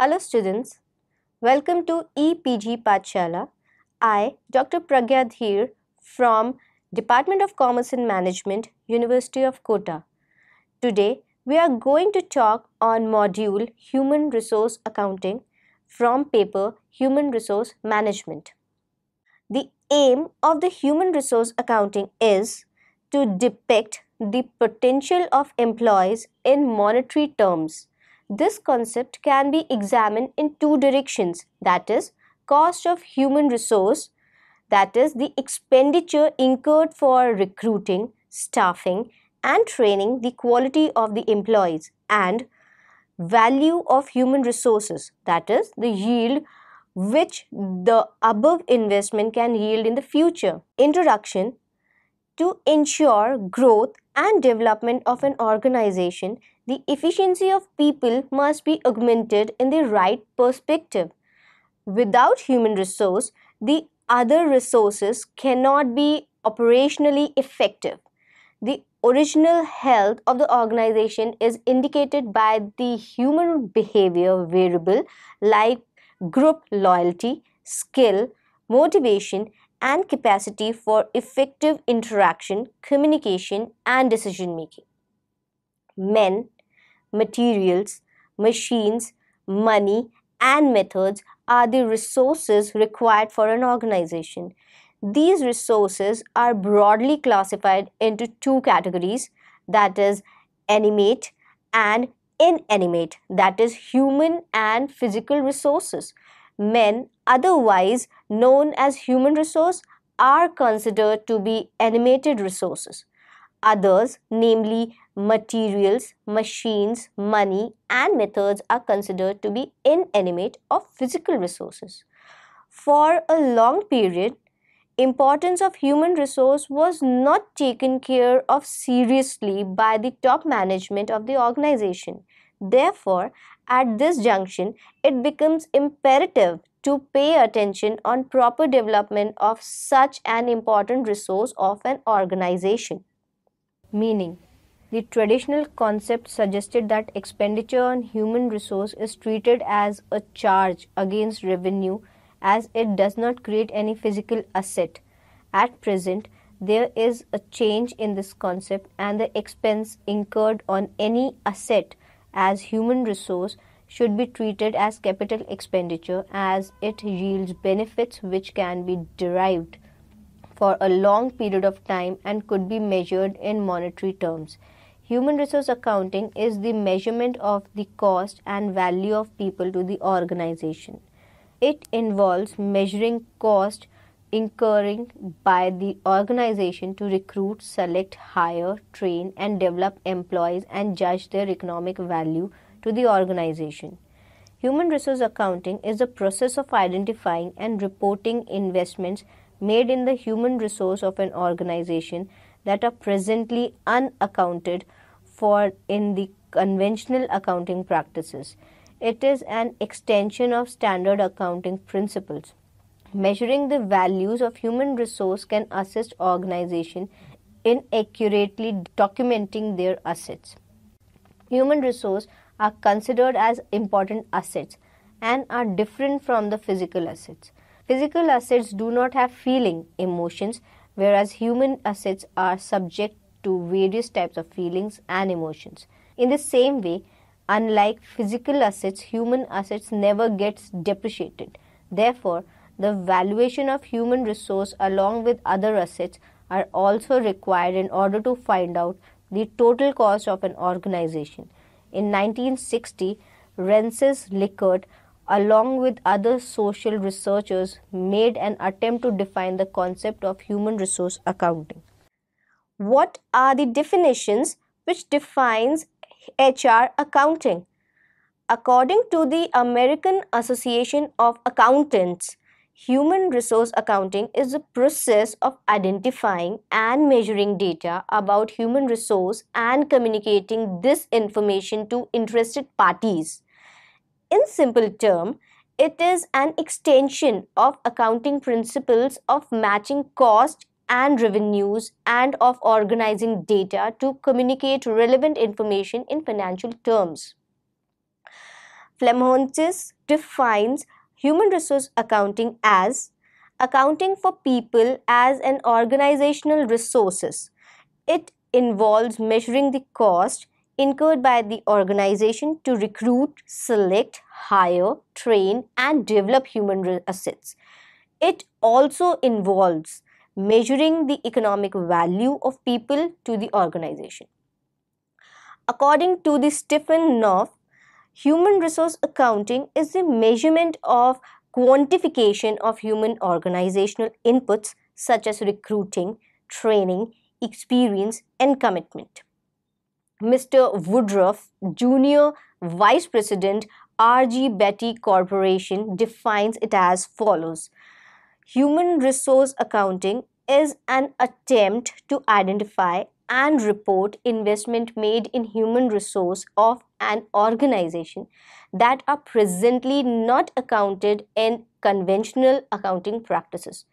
Hello students, welcome to EPG Pachala. I, Dr. Pragya Dhir from Department of Commerce and Management, University of Kota. Today, we are going to talk on module Human Resource Accounting from paper Human Resource Management. The aim of the Human Resource Accounting is to depict the potential of employees in monetary terms this concept can be examined in two directions that is, cost of human resource, that is, the expenditure incurred for recruiting, staffing, and training the quality of the employees, and value of human resources, that is, the yield which the above investment can yield in the future. Introduction To ensure growth and development of an organization, the efficiency of people must be augmented in the right perspective. Without human resource, the other resources cannot be operationally effective. The original health of the organization is indicated by the human behavior variable like group loyalty, skill, motivation, and capacity for effective interaction, communication, and decision making. Men materials, machines, money, and methods are the resources required for an organization. These resources are broadly classified into two categories that is, animate and inanimate, that is, human and physical resources. Men, otherwise known as human resource, are considered to be animated resources. Others, namely materials, machines, money, and methods, are considered to be inanimate or physical resources. For a long period, importance of human resource was not taken care of seriously by the top management of the organization. Therefore, at this junction, it becomes imperative to pay attention on proper development of such an important resource of an organization. Meaning, the traditional concept suggested that expenditure on human resource is treated as a charge against revenue as it does not create any physical asset. At present, there is a change in this concept, and the expense incurred on any asset as human resource should be treated as capital expenditure as it yields benefits which can be derived for a long period of time and could be measured in monetary terms. Human resource accounting is the measurement of the cost and value of people to the organization. It involves measuring cost incurring by the organization to recruit, select, hire, train, and develop employees and judge their economic value to the organization. Human resource accounting is the process of identifying and reporting investments made in the human resource of an organization that are presently unaccounted for in the conventional accounting practices. It is an extension of standard accounting principles. Measuring the values of human resource can assist organization in accurately documenting their assets. Human resource are considered as important assets and are different from the physical assets. Physical assets do not have feeling, emotions, whereas human assets are subject to various types of feelings and emotions. In the same way, unlike physical assets, human assets never gets depreciated. Therefore, the valuation of human resource along with other assets are also required in order to find out the total cost of an organization. In 1960, Rensis Likert along with other social researchers, made an attempt to define the concept of human resource accounting. What are the definitions which defines HR accounting? According to the American Association of Accountants, human resource accounting is the process of identifying and measuring data about human resource and communicating this information to interested parties. In simple term, it is an extension of accounting principles of matching cost and revenues and of organizing data to communicate relevant information in financial terms. Flamontis defines human resource accounting as accounting for people as an organizational resources. It involves measuring the cost, incurred by the organization to recruit, select, hire, train, and develop human assets. It also involves measuring the economic value of people to the organization. According to the Stephen Knopf, human resource accounting is the measurement of quantification of human organizational inputs such as recruiting, training, experience, and commitment. Mr. Woodruff, Junior Vice President, RG Betty Corporation, defines it as follows Human resource accounting is an attempt to identify and report investment made in human resource of an organization that are presently not accounted in conventional accounting practices.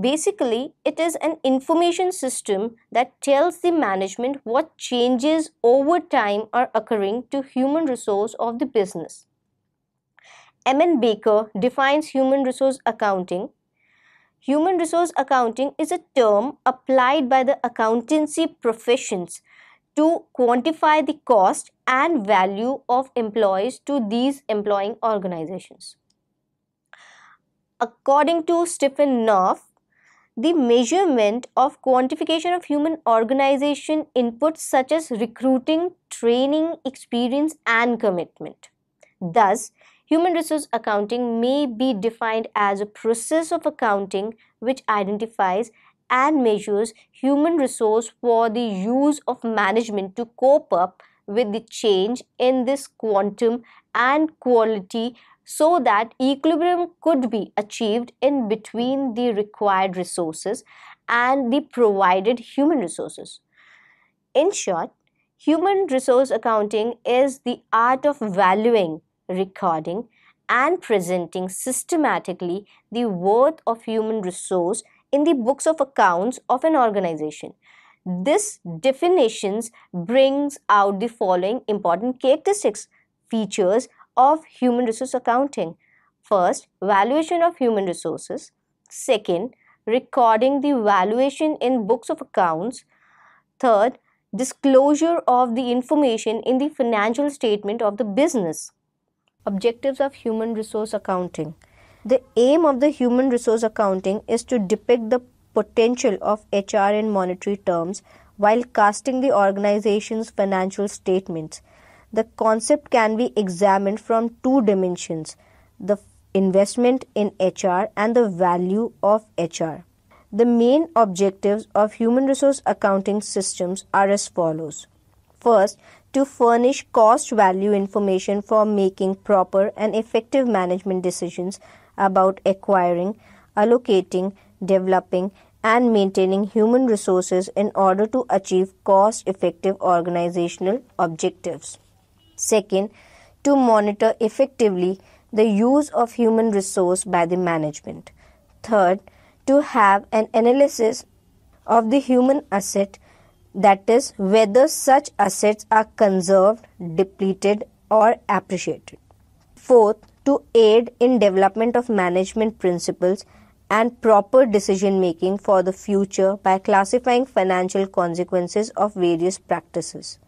Basically, it is an information system that tells the management what changes over time are occurring to human resource of the business. M.N. Baker defines human resource accounting. Human resource accounting is a term applied by the accountancy professions to quantify the cost and value of employees to these employing organizations. According to Stephen Knopf, the measurement of quantification of human organization inputs such as recruiting, training, experience, and commitment. Thus, human resource accounting may be defined as a process of accounting which identifies and measures human resource for the use of management to cope up with the change in this quantum and quality so that equilibrium could be achieved in between the required resources and the provided human resources. In short, human resource accounting is the art of valuing, recording, and presenting systematically the worth of human resource in the books of accounts of an organization. This definitions brings out the following important characteristics, features of human resource accounting. First, valuation of human resources. Second, recording the valuation in books of accounts. Third, disclosure of the information in the financial statement of the business. Objectives of human resource accounting. The aim of the human resource accounting is to depict the potential of HR in monetary terms while casting the organization's financial statements. The concept can be examined from two dimensions the investment in HR and the value of HR. The main objectives of human resource accounting systems are as follows. First, to furnish cost value information for making proper and effective management decisions about acquiring, allocating, developing, and maintaining human resources in order to achieve cost effective organizational objectives. Second, to monitor effectively the use of human resource by the management. Third, to have an analysis of the human asset that is whether such assets are conserved, depleted or appreciated. Fourth, to aid in development of management principles and proper decision making for the future by classifying financial consequences of various practices.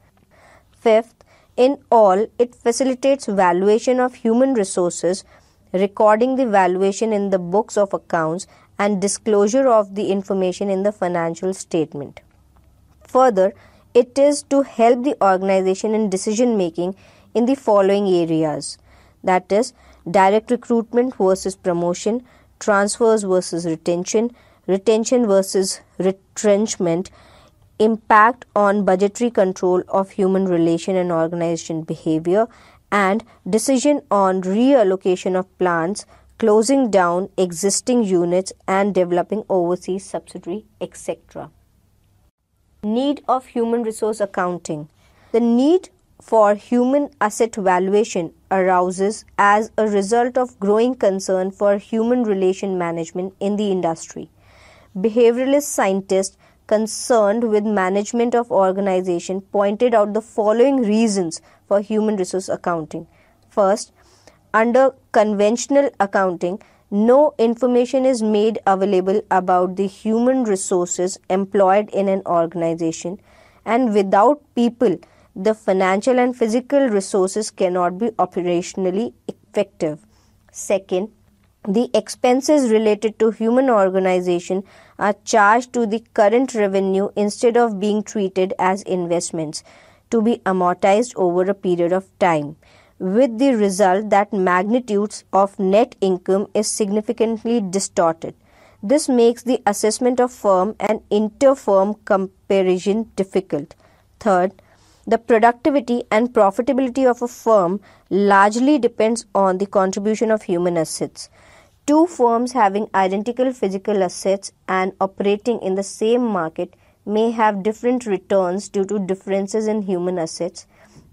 Fifth, in all, it facilitates valuation of human resources, recording the valuation in the books of accounts, and disclosure of the information in the financial statement. Further, it is to help the organization in decision making in the following areas that is, direct recruitment versus promotion, transfers versus retention, retention versus retrenchment, impact on budgetary control of human relation and organization behavior, and decision on reallocation of plants, closing down existing units, and developing overseas subsidiary, etc. Need of human resource accounting. The need for human asset valuation arouses as a result of growing concern for human relation management in the industry. Behavioralist scientists concerned with management of organization pointed out the following reasons for human resource accounting. First, under conventional accounting, no information is made available about the human resources employed in an organization, and without people, the financial and physical resources cannot be operationally effective. Second, the expenses related to human organization are charged to the current revenue instead of being treated as investments to be amortized over a period of time, with the result that magnitudes of net income is significantly distorted. This makes the assessment of firm and inter-firm comparison difficult. Third, the productivity and profitability of a firm largely depends on the contribution of human assets. Two firms having identical physical assets and operating in the same market may have different returns due to differences in human assets.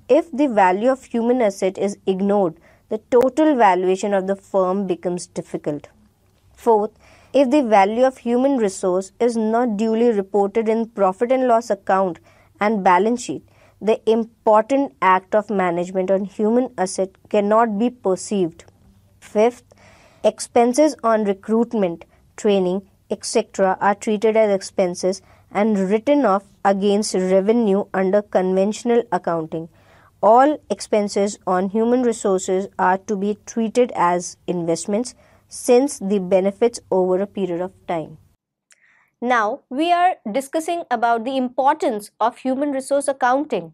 If the value of human asset is ignored, the total valuation of the firm becomes difficult. Fourth, if the value of human resource is not duly reported in profit and loss account and balance sheet, the important act of management on human asset cannot be perceived. Fifth, Expenses on recruitment, training, etc. are treated as expenses and written off against revenue under conventional accounting. All expenses on human resources are to be treated as investments since the benefits over a period of time. Now we are discussing about the importance of human resource accounting.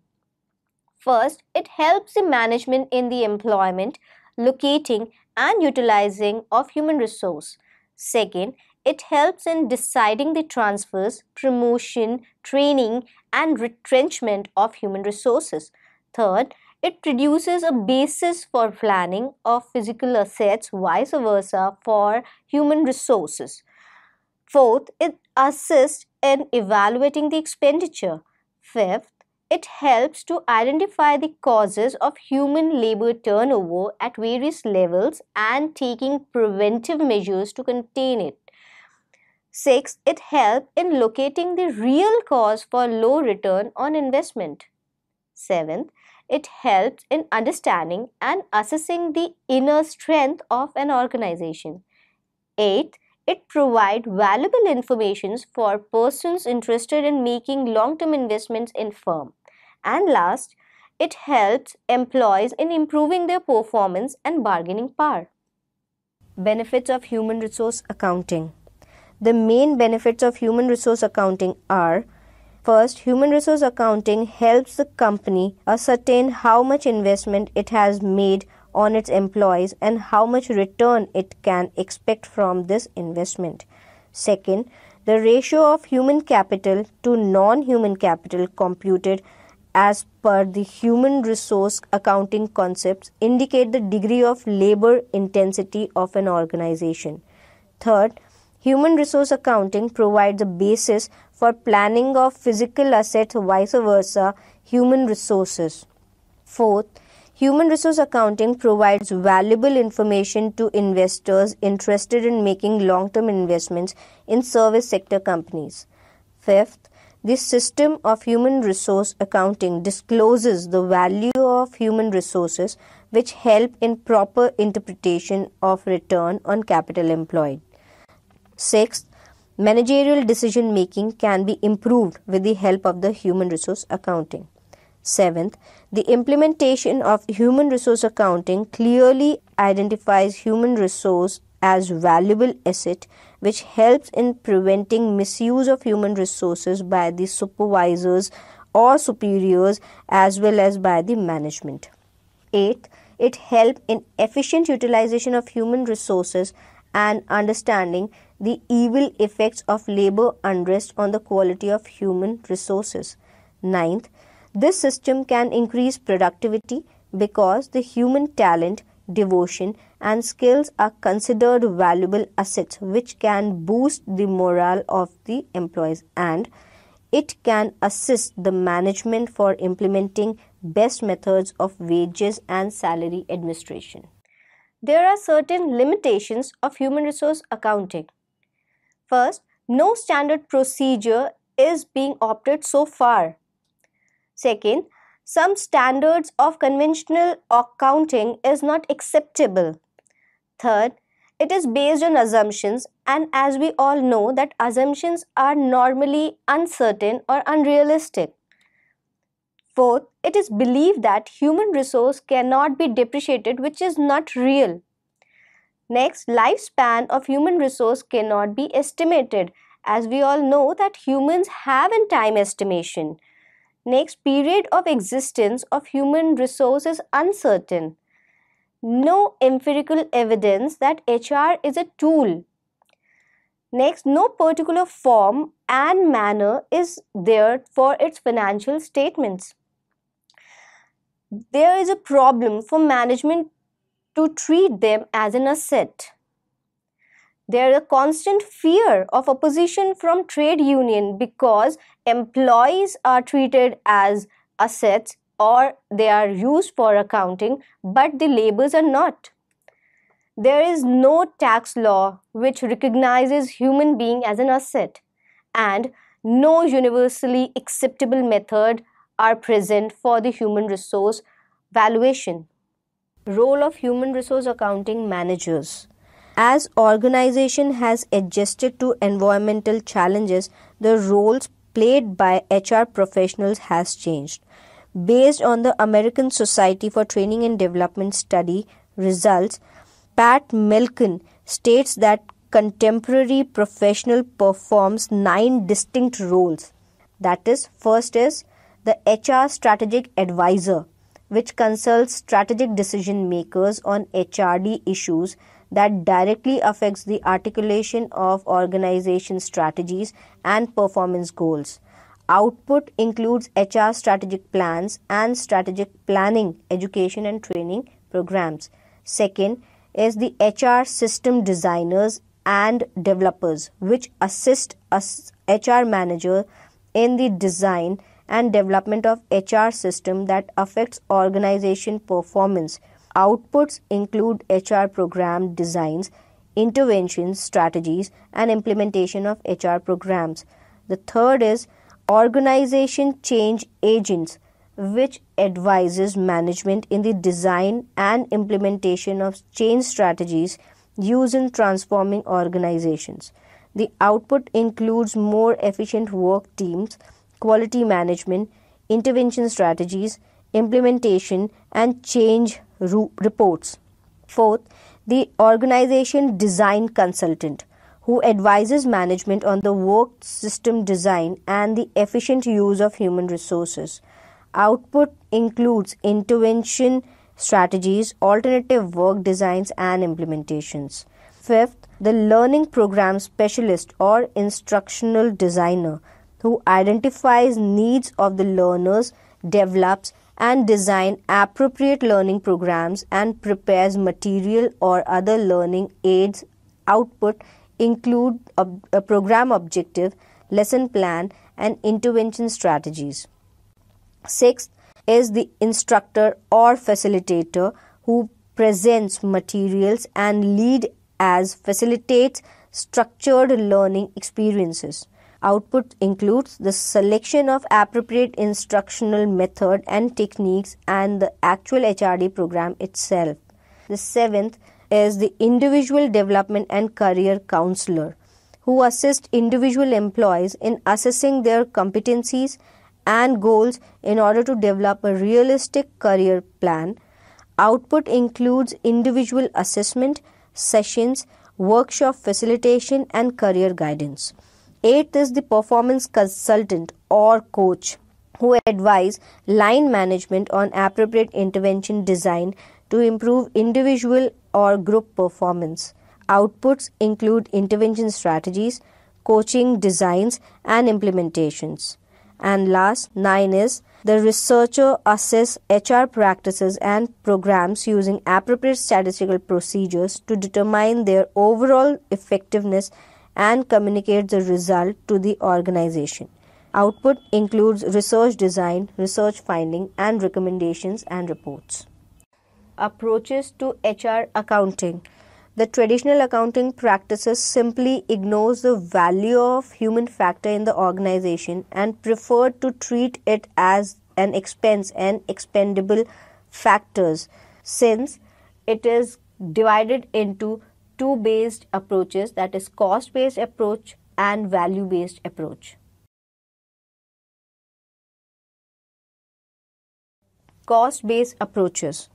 First, it helps the management in the employment locating and utilizing of human resource. Second, it helps in deciding the transfers, promotion, training and retrenchment of human resources. Third, it produces a basis for planning of physical assets, vice versa, for human resources. Fourth, it assists in evaluating the expenditure. Fifth, it helps to identify the causes of human labor turnover at various levels and taking preventive measures to contain it. 6. It helps in locating the real cause for low return on investment. 7th, it helps in understanding and assessing the inner strength of an organization. 8. It provides valuable information for persons interested in making long-term investments in firm. And last, it helps employees in improving their performance and bargaining power. Benefits of Human Resource Accounting The main benefits of human resource accounting are First, human resource accounting helps the company ascertain how much investment it has made on its employees and how much return it can expect from this investment. Second, the ratio of human capital to non human capital computed as per the human resource accounting concepts indicate the degree of labor intensity of an organization. Third, human resource accounting provides a basis for planning of physical assets, vice versa, human resources. Fourth, Human resource accounting provides valuable information to investors interested in making long term investments in service sector companies. Fifth, this system of human resource accounting discloses the value of human resources which help in proper interpretation of return on capital employed. Sixth, managerial decision making can be improved with the help of the human resource accounting. Seventh, the implementation of human resource accounting clearly identifies human resource as valuable asset which helps in preventing misuse of human resources by the supervisors or superiors as well as by the management. Eighth, it helps in efficient utilization of human resources and understanding the evil effects of labor unrest on the quality of human resources. Ninth, this system can increase productivity because the human talent devotion, and skills are considered valuable assets which can boost the morale of the employees and it can assist the management for implementing best methods of wages and salary administration. There are certain limitations of human resource accounting. First, no standard procedure is being opted so far. Second, some standards of conventional accounting is not acceptable. Third, it is based on assumptions and as we all know that assumptions are normally uncertain or unrealistic. Fourth, it is believed that human resource cannot be depreciated which is not real. Next, lifespan of human resource cannot be estimated as we all know that humans have in time estimation Next, period of existence of human resource is uncertain. No empirical evidence that HR is a tool. Next, no particular form and manner is there for its financial statements. There is a problem for management to treat them as an asset. There is a constant fear of opposition from trade union because employees are treated as assets or they are used for accounting, but the laborers are not. There is no tax law which recognizes human being as an asset and no universally acceptable method are present for the human resource valuation. Role of human resource accounting managers. As organization has adjusted to environmental challenges, the roles played by HR professionals has changed. Based on the American Society for Training and Development study results, Pat Milken states that contemporary professional performs nine distinct roles. That is, first is the HR strategic advisor, which consults strategic decision makers on HRD issues that directly affects the articulation of organization strategies and performance goals. Output includes HR strategic plans and strategic planning, education and training programs. Second is the HR system designers and developers, which assist HR manager in the design and development of HR system that affects organization performance outputs include HR program designs, interventions, strategies, and implementation of HR programs. The third is organization change agents, which advises management in the design and implementation of change strategies used in transforming organizations. The output includes more efficient work teams, quality management, intervention strategies, implementation, and change reports. Fourth, the organization design consultant who advises management on the work system design and the efficient use of human resources. Output includes intervention strategies, alternative work designs, and implementations. Fifth, the learning program specialist or instructional designer who identifies needs of the learners, develops and design appropriate learning programs and prepares material or other learning aids output include a program objective, lesson plan, and intervention strategies. Sixth is the instructor or facilitator who presents materials and lead as facilitates structured learning experiences. Output includes the selection of appropriate instructional method and techniques and the actual HRD program itself. The seventh is the individual development and career counselor who assist individual employees in assessing their competencies and goals in order to develop a realistic career plan. Output includes individual assessment, sessions, workshop facilitation, and career guidance. Eighth is the performance consultant or coach who advise line management on appropriate intervention design to improve individual or group performance. Outputs include intervention strategies, coaching designs, and implementations. And last, nine is the researcher assess HR practices and programs using appropriate statistical procedures to determine their overall effectiveness and communicate the result to the organization. Output includes research design, research finding, and recommendations and reports. Approaches to HR accounting. The traditional accounting practices simply ignores the value of human factor in the organization and prefer to treat it as an expense and expendable factors since it is divided into two based approaches that is cost based approach and value based approach. Cost based approaches.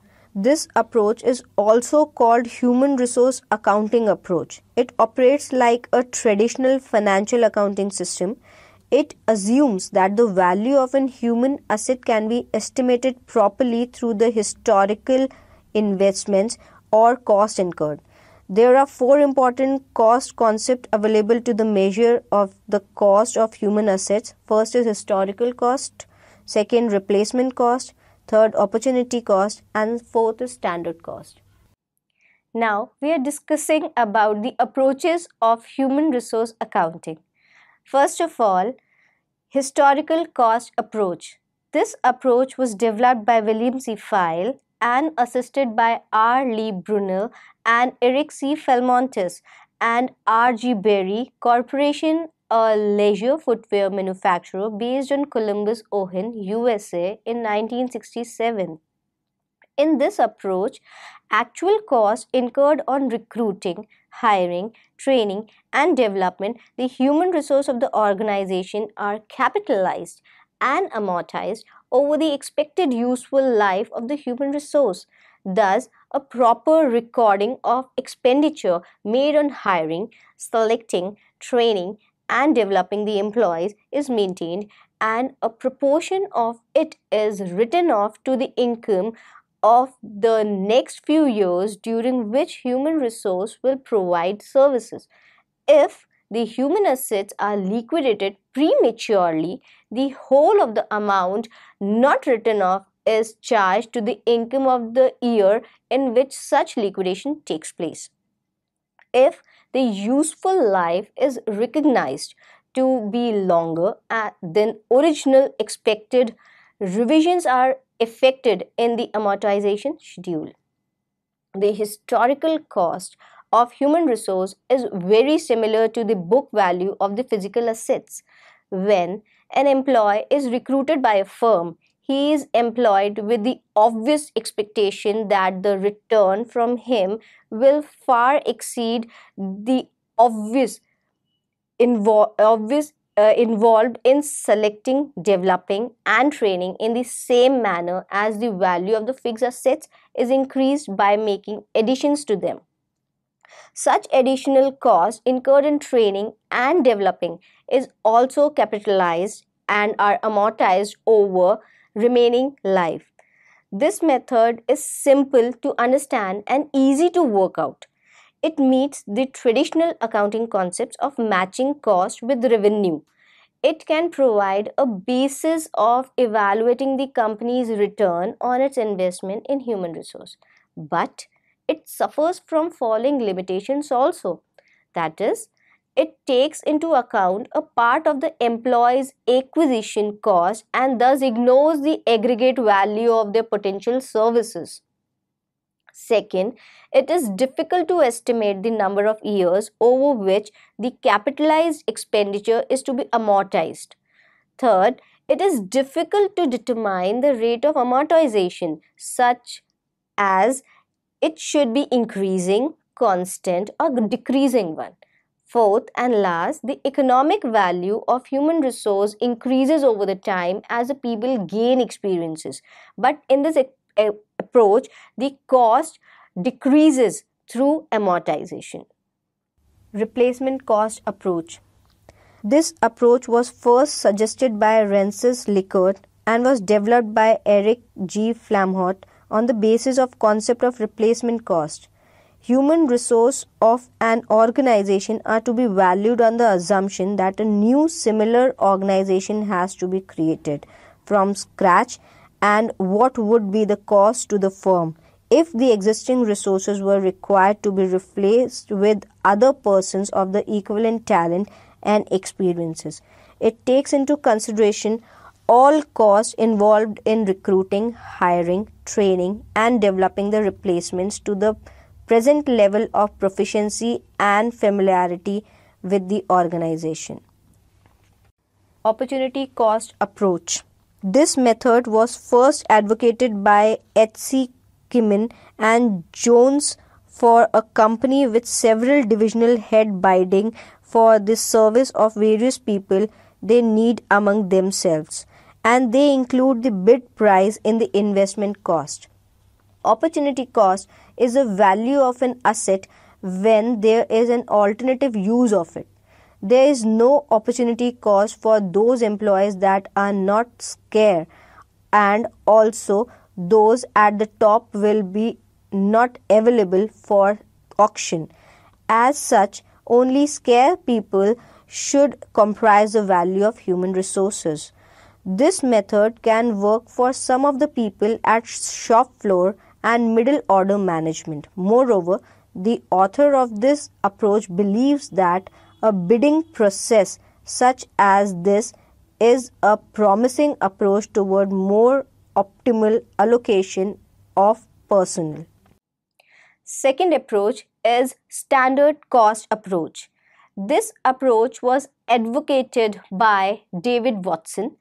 This approach is also called human resource accounting approach. It operates like a traditional financial accounting system. It assumes that the value of an human asset can be estimated properly through the historical investments or cost incurred. There are four important cost concepts available to the measure of the cost of human assets. First is historical cost, second replacement cost, third opportunity cost and fourth is standard cost. Now we are discussing about the approaches of human resource accounting. First of all, historical cost approach. This approach was developed by William C. File and assisted by R. Lee Brunel and Eric C. Felmontes and R. G. Berry Corporation, a leisure footwear manufacturer based in Columbus, Ohio, USA in 1967. In this approach, actual costs incurred on recruiting, hiring, training, and development, the human resource of the organization are capitalized and amortized over the expected useful life of the human resource. Thus, a proper recording of expenditure made on hiring, selecting, training, and developing the employees is maintained and a proportion of it is written off to the income of the next few years during which human resource will provide services. If the human assets are liquidated prematurely, the whole of the amount not written off is charged to the income of the year in which such liquidation takes place. If the useful life is recognized to be longer uh, than original expected, revisions are effected in the amortization schedule. The historical cost of human resource is very similar to the book value of the physical assets when an employee is recruited by a firm, he is employed with the obvious expectation that the return from him will far exceed the obvious, invo- obvious uh, involved in selecting, developing, and training in the same manner as the value of the fixed assets is increased by making additions to them. Such additional cost incurred in training and developing is also capitalized and are amortized over remaining life. This method is simple to understand and easy to work out. It meets the traditional accounting concepts of matching cost with revenue. It can provide a basis of evaluating the company's return on its investment in human resource. But it suffers from falling limitations also. That is, it takes into account a part of the employee's acquisition cost and thus ignores the aggregate value of their potential services. Second, it is difficult to estimate the number of years over which the capitalized expenditure is to be amortized. Third, it is difficult to determine the rate of amortization such as it should be increasing, constant or decreasing one. Fourth and last, the economic value of human resource increases over the time as the people gain experiences. But in this approach, the cost decreases through amortization. Replacement cost approach. This approach was first suggested by Rensis Likert and was developed by Eric G. Flamhot on the basis of concept of replacement cost human resource of an organization are to be valued on the assumption that a new similar organization has to be created from scratch and what would be the cost to the firm if the existing resources were required to be replaced with other persons of the equivalent talent and experiences. It takes into consideration all costs involved in recruiting, hiring, training and developing the replacements to the present level of proficiency and familiarity with the organization. Opportunity cost approach. This method was first advocated by H.C. Kimin and Jones for a company with several divisional head bidding for the service of various people they need among themselves and they include the bid price in the investment cost. Opportunity cost is the value of an asset when there is an alternative use of it. There is no opportunity cost for those employees that are not scarce, and also those at the top will be not available for auction. As such, only scarce people should comprise the value of human resources. This method can work for some of the people at shop floor and middle order management. Moreover, the author of this approach believes that a bidding process such as this is a promising approach toward more optimal allocation of personnel. Second approach is standard cost approach. This approach was advocated by David Watson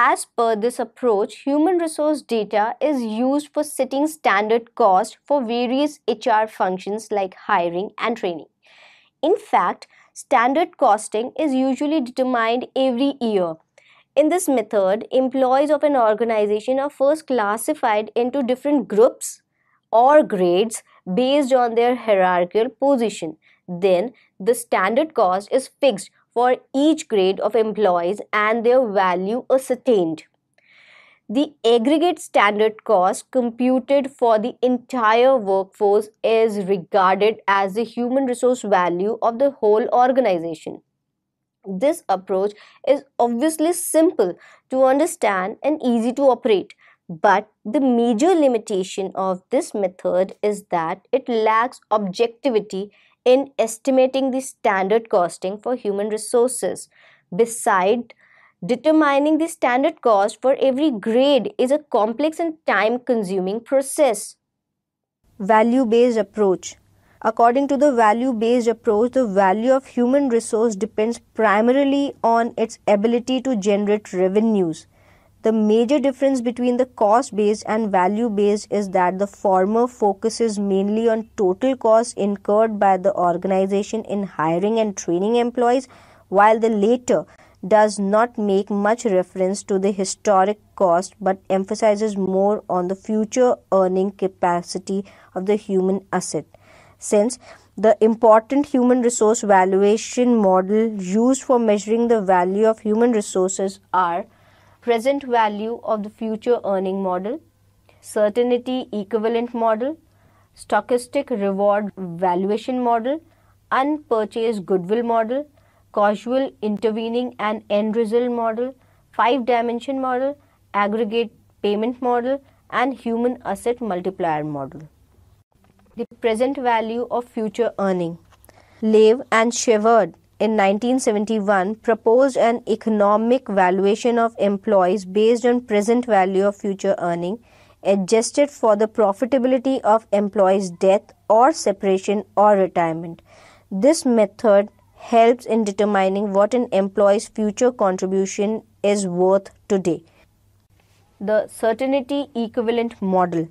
as per this approach, human resource data is used for setting standard cost for various HR functions like hiring and training. In fact, standard costing is usually determined every year. In this method, employees of an organization are first classified into different groups or grades based on their hierarchical position. Then, the standard cost is fixed for each grade of employees and their value ascertained. The aggregate standard cost computed for the entire workforce is regarded as the human resource value of the whole organization. This approach is obviously simple to understand and easy to operate, but the major limitation of this method is that it lacks objectivity in estimating the standard costing for human resources. Beside determining the standard cost for every grade is a complex and time consuming process. Value based approach. According to the value based approach, the value of human resource depends primarily on its ability to generate revenues. The major difference between the cost based and value based is that the former focuses mainly on total costs incurred by the organization in hiring and training employees, while the latter does not make much reference to the historic cost but emphasizes more on the future earning capacity of the human asset. Since the important human resource valuation model used for measuring the value of human resources are present value of the future earning model, certainty equivalent model, stochastic reward valuation model, unpurchased goodwill model, causal intervening and end result model, five dimension model, aggregate payment model, and human asset multiplier model. The present value of future earning. Lave and Shevard in 1971 proposed an economic valuation of employees based on present value of future earning adjusted for the profitability of employees death or separation or retirement this method helps in determining what an employee's future contribution is worth today the certainty equivalent model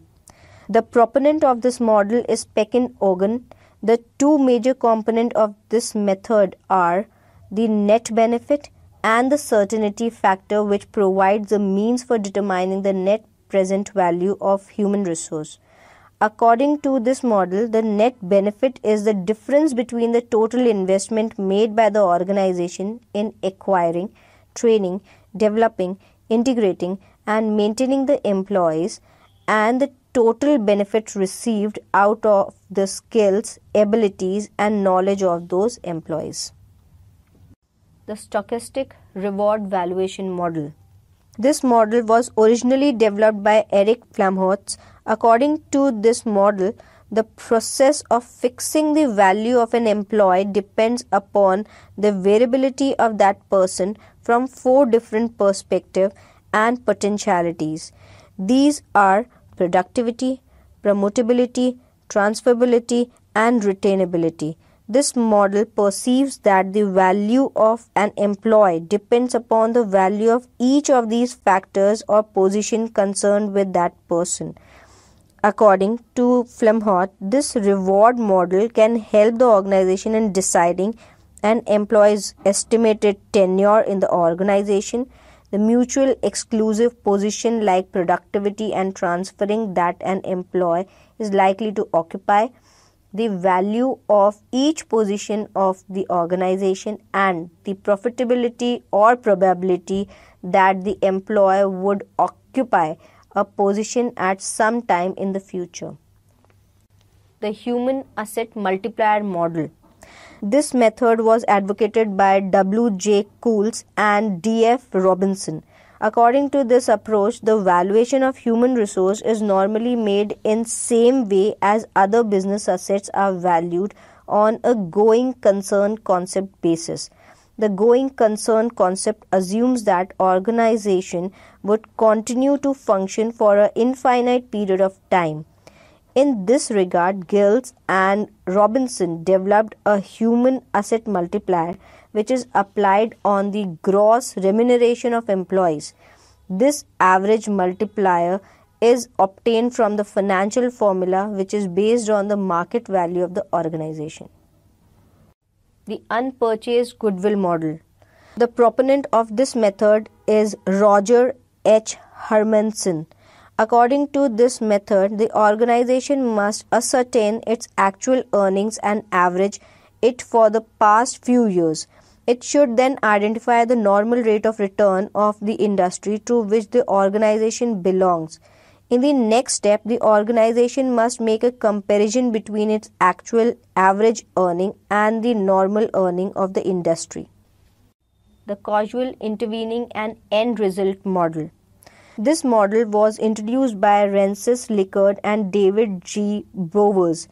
the proponent of this model is Peckin Ogan the two major component of this method are the net benefit and the certainty factor which provides the means for determining the net present value of human resource. According to this model, the net benefit is the difference between the total investment made by the organization in acquiring, training, developing, integrating, and maintaining the employees and the total benefit received out of the skills, abilities, and knowledge of those employees. The stochastic reward valuation model. This model was originally developed by Eric Flamholtz. According to this model, the process of fixing the value of an employee depends upon the variability of that person from four different perspectives and potentialities. These are productivity, promotability, transferability, and retainability. This model perceives that the value of an employee depends upon the value of each of these factors or position concerned with that person. According to Flemhort, this reward model can help the organization in deciding an employee's estimated tenure in the organization, the mutual exclusive position like productivity and transferring that an employee is likely to occupy, the value of each position of the organization, and the profitability or probability that the employer would occupy a position at some time in the future. The human asset multiplier model this method was advocated by W. J. Cools and D. F. Robinson. According to this approach, the valuation of human resource is normally made in same way as other business assets are valued on a going concern concept basis. The going concern concept assumes that organization would continue to function for an infinite period of time in this regard, Gills and Robinson developed a human asset multiplier, which is applied on the gross remuneration of employees. This average multiplier is obtained from the financial formula, which is based on the market value of the organization. The unpurchased goodwill model. The proponent of this method is Roger H. Hermanson According to this method, the organization must ascertain its actual earnings and average it for the past few years. It should then identify the normal rate of return of the industry to which the organization belongs. In the next step, the organization must make a comparison between its actual average earning and the normal earning of the industry. The causal intervening and end result model. This model was introduced by Rensis Lickard and David G. Bowers.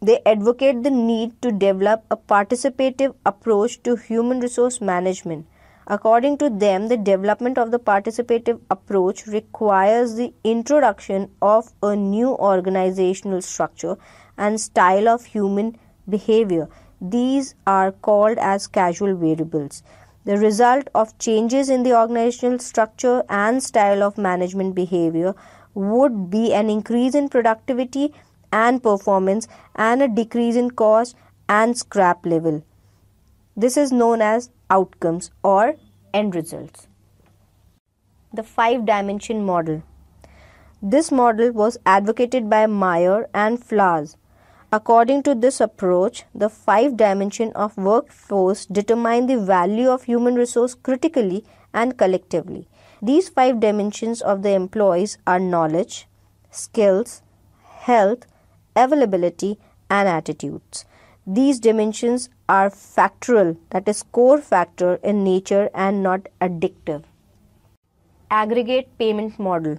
They advocate the need to develop a participative approach to human resource management. According to them, the development of the participative approach requires the introduction of a new organizational structure and style of human behavior. These are called as causal variables the result of changes in the organizational structure and style of management behavior would be an increase in productivity and performance and a decrease in cost and scrap level. This is known as outcomes or end results. The five dimension model. This model was advocated by Meyer and Flas. According to this approach, the five dimension of workforce determine the value of human resource critically and collectively. These five dimensions of the employees are knowledge, skills, health, availability, and attitudes. These dimensions are factorial, that is, core factor in nature and not addictive. Aggregate payment model.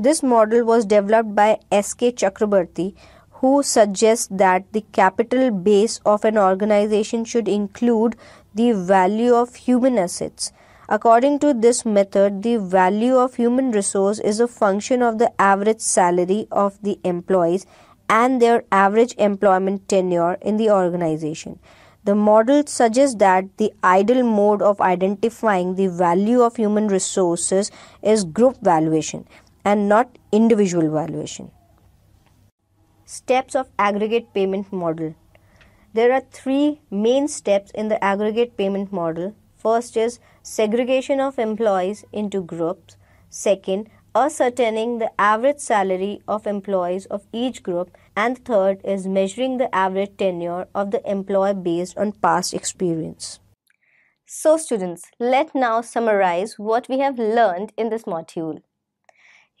This model was developed by S.K. Chakraborty, who suggests that the capital base of an organization should include the value of human assets. According to this method, the value of human resource is a function of the average salary of the employees and their average employment tenure in the organization. The model suggests that the ideal mode of identifying the value of human resources is group valuation and not individual valuation. Steps of aggregate payment model. There are three main steps in the aggregate payment model. First is segregation of employees into groups. Second, ascertaining the average salary of employees of each group. And third is measuring the average tenure of the employee based on past experience. So, students, let now summarize what we have learned in this module.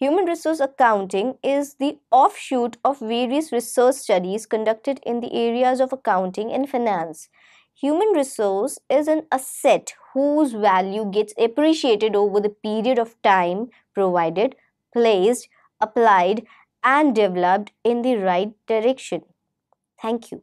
Human resource accounting is the offshoot of various research studies conducted in the areas of accounting and finance. Human resource is an asset whose value gets appreciated over the period of time provided, placed, applied, and developed in the right direction. Thank you.